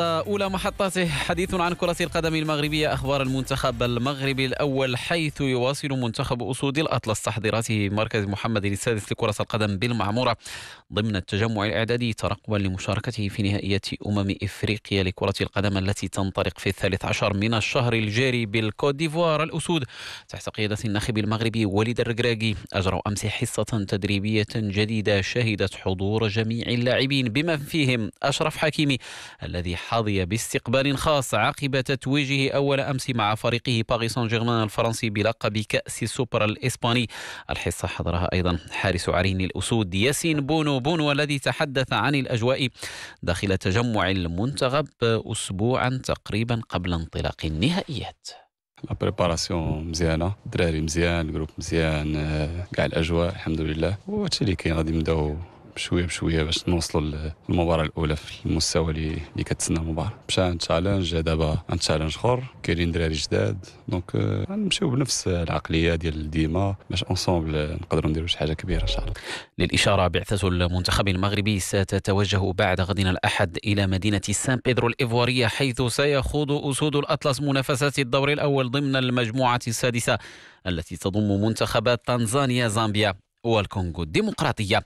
أولى محطاته حديث عن كرة القدم المغربية أخبار المنتخب المغربي الأول حيث يواصل منتخب أسود الأطلس تحضيراته مركز محمد السادس لكرة القدم بالمعمورة ضمن التجمع الإعدادي ترقبا لمشاركته في نهائية أمم إفريقيا لكرة القدم التي تنطلق في الثالث عشر من الشهر الجاري بالكوت ديفوار الأسود تحت قيادة الناخب المغربي وليد الركراكي أجروا أمس حصة تدريبية جديدة شهدت حضور جميع اللاعبين بما فيهم أشرف حكيمي الذي حظي باستقبال خاص عقب تتويجه أول أمس مع فريقه باريس سان جيرمان الفرنسي بلقب كأس السوبر الإسباني الحصة حضرها أيضا حارس عرين الأسود ياسين بونو بونو الذي تحدث عن الأجواء داخل تجمع المنتخب أسبوعا تقريبا قبل انطلاق النهائيات بريباراسيون مزيانه الدراري مزيان الجروب مزيان آه، كاع الاجواء الحمد لله وهادشي اللي كاين غادي نبداو بشويه بشويه باش نوصلوا للمباراه الاولى في المستوى اللي اللي كتسنى المباراه مشى عن تشالنج دابا عن تشالنج اخر كاينين دراري جداد دونك euh, غنمشيو بنفس العقليه ديال ديما باش اونسومبل نقدروا نديروا شي حاجه كبيره ان شاء الله للاشاره بعثه المنتخب المغربي ستتوجه بعد غد الاحد الى مدينه سان بيدرو الايفواريه حيث سيخوض اسود الاطلس منافسات الدور الاول ضمن المجموعه السادسه التي تضم منتخبات تنزانيا زامبيا والكونغو الديمقراطيه